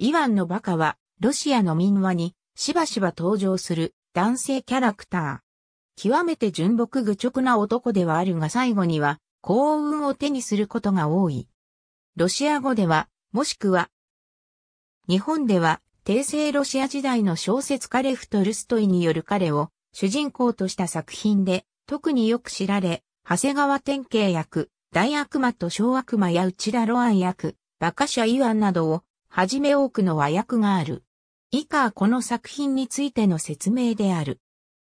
イワンのバカは、ロシアの民話に、しばしば登場する、男性キャラクター。極めて純朴愚直な男ではあるが最後には、幸運を手にすることが多い。ロシア語では、もしくは、日本では、帝政ロシア時代の小説カレフトルストイによる彼を主人公とした作品で、特によく知られ、長谷川典型役、大悪魔と小悪魔や内田ロアン役、バカシャイワンなどをはじめ多くの和訳がある。以下この作品についての説明である。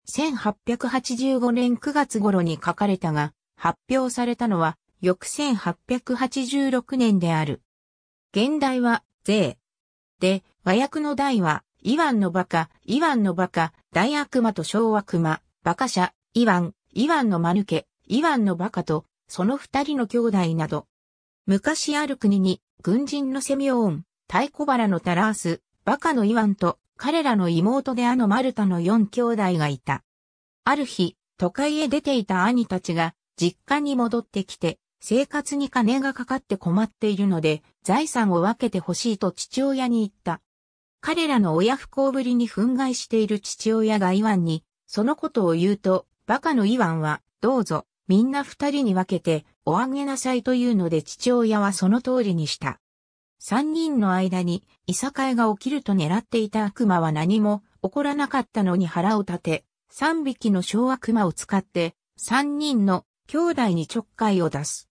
1885年9月頃に書かれたが、発表されたのは、翌1886年である。現代は、税。で、和訳の代は、イワンの馬鹿、イワンの馬鹿、大悪魔と小悪魔、馬鹿者、イワン、イワンの間抜け、イワンの馬鹿と、その二人の兄弟など。昔ある国に、軍人のセミオーン、太鼓原のタラース、バカのイワンと、彼らの妹であのマルタの四兄弟がいた。ある日、都会へ出ていた兄たちが、実家に戻ってきて、生活に金がかかって困っているので、財産を分けてほしいと父親に言った。彼らの親不幸ぶりに憤慨している父親がイワンに、そのことを言うと、バカのイワンは、どうぞ、みんな二人に分けて、おあげなさいというので父親はその通りにした。三人の間に、いさかいが起きると狙っていた悪魔は何も起こらなかったのに腹を立て、三匹の小悪魔を使って、三人の兄弟にちょっかいを出す。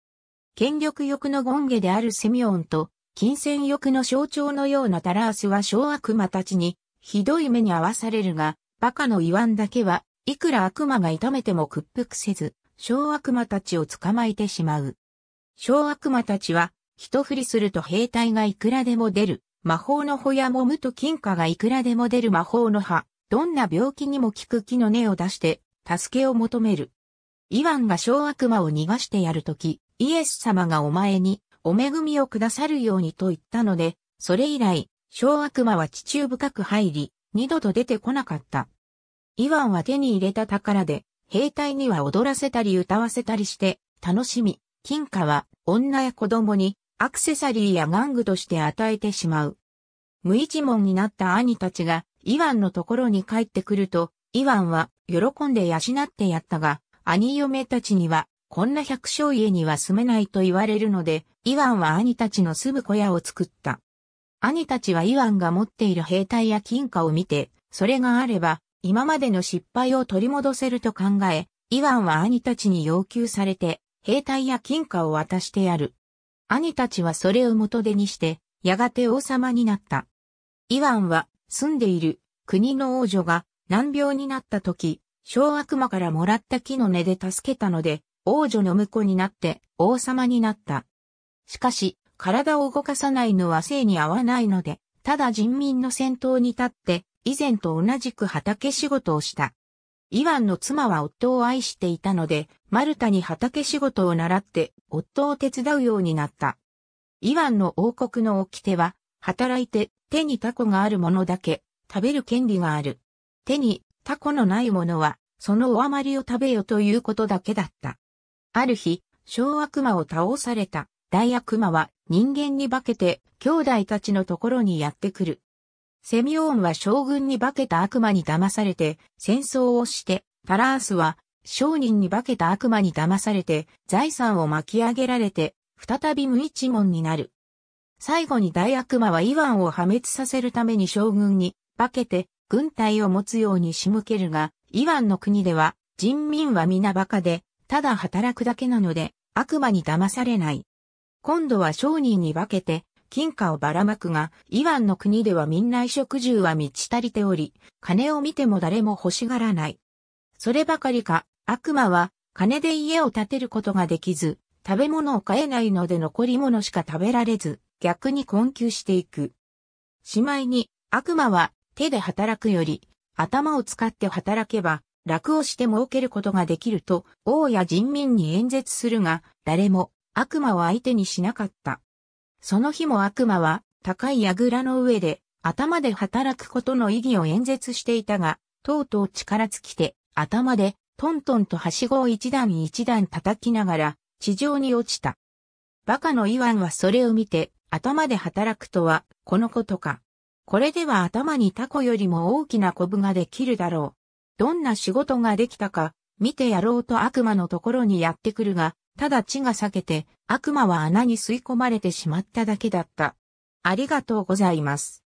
権力欲の権下であるセミオンと、金銭欲の象徴のようなタラースは小悪魔たちに、ひどい目に遭わされるが、バカの言わんだけは、いくら悪魔が痛めても屈服せず、小悪魔たちを捕まえてしまう。小悪魔たちは、一振りすると兵隊がいくらでも出る。魔法の帆やもむと金貨がいくらでも出る魔法の葉。どんな病気にも効く木の根を出して、助けを求める。イワンが小悪魔を逃がしてやるとき、イエス様がお前に、お恵みをくださるようにと言ったので、それ以来、小悪魔は地中深く入り、二度と出てこなかった。イワンは手に入れた宝で、兵隊には踊らせたり歌わせたりして、楽しみ、金貨は女や子供にアクセサリーや玩具として与えてしまう。無一文になった兄たちが、イワンのところに帰ってくると、イワンは喜んで養ってやったが、兄嫁たちには、こんな百姓家には住めないと言われるので、イワンは兄たちの住む小屋を作った。兄たちはイワンが持っている兵隊や金貨を見て、それがあれば、今までの失敗を取り戻せると考え、イワンは兄たちに要求されて、兵隊や金貨を渡してやる。兄たちはそれを元手にして、やがて王様になった。イワンは、住んでいる、国の王女が、難病になった時、小悪魔からもらった木の根で助けたので、王女の婿になって、王様になった。しかし、体を動かさないのは性に合わないので、ただ人民の先頭に立って、以前と同じく畑仕事をした。イワンの妻は夫を愛していたので、マルタに畑仕事を習って夫を手伝うようになった。イワンの王国の掟は、働いて手にタコがあるものだけ食べる権利がある。手にタコのないものは、そのお余りを食べよということだけだった。ある日、小悪魔を倒された大悪魔は人間に化けて兄弟たちのところにやってくる。セミオーンは将軍に化けた悪魔に騙されて戦争をして、パラースは商人に化けた悪魔に騙されて財産を巻き上げられて、再び無一文になる。最後に大悪魔はイワンを破滅させるために将軍に化けて軍隊を持つように仕向けるが、イワンの国では人民は皆バカで、ただ働くだけなので悪魔に騙されない。今度は商人に化けて金貨をばらまくが、イワンの国では民内食住は満ち足りており、金を見ても誰も欲しがらない。そればかりか、悪魔は、金で家を建てることができず、食べ物を買えないので残り物しか食べられず、逆に困窮していく。しまいに、悪魔は、手で働くより、頭を使って働けば、楽をして儲けることができると、王や人民に演説するが、誰も、悪魔を相手にしなかった。その日も悪魔は高い櫓の上で頭で働くことの意義を演説していたが、とうとう力尽きて頭でトントンとはしごを一段一段叩きながら地上に落ちた。バカのイワンはそれを見て頭で働くとはこのことか。これでは頭にタコよりも大きなコブができるだろう。どんな仕事ができたか見てやろうと悪魔のところにやってくるが、ただ地が裂けて悪魔は穴に吸い込まれてしまっただけだった。ありがとうございます。